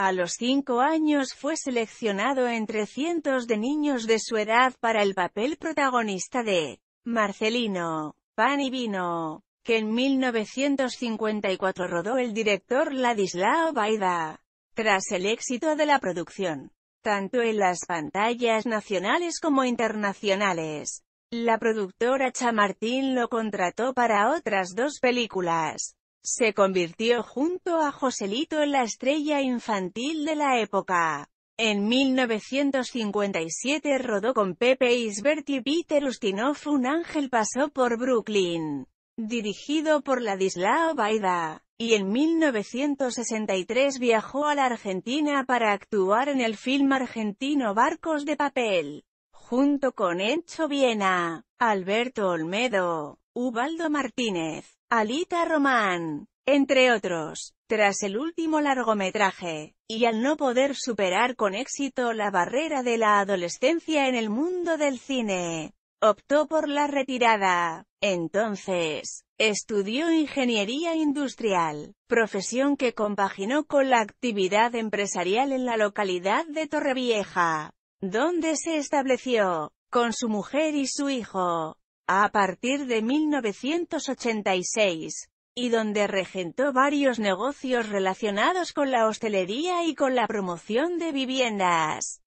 A los cinco años fue seleccionado entre cientos de niños de su edad para el papel protagonista de Marcelino, Pan y Vino, que en 1954 rodó el director Ladislao Baida. Tras el éxito de la producción, tanto en las pantallas nacionales como internacionales, la productora Chamartín lo contrató para otras dos películas. Se convirtió junto a Joselito en la estrella infantil de la época. En 1957 rodó con Pepe Isbert y Peter Ustinov Un ángel pasó por Brooklyn, dirigido por Ladislao Baida, y en 1963 viajó a la Argentina para actuar en el film argentino Barcos de Papel, junto con Encho Viena, Alberto Olmedo, Ubaldo Martínez, Alita Román, entre otros. Tras el último largometraje, y al no poder superar con éxito la barrera de la adolescencia en el mundo del cine, optó por la retirada. Entonces, estudió ingeniería industrial, profesión que compaginó con la actividad empresarial en la localidad de Torrevieja, donde se estableció, con su mujer y su hijo a partir de 1986, y donde regentó varios negocios relacionados con la hostelería y con la promoción de viviendas.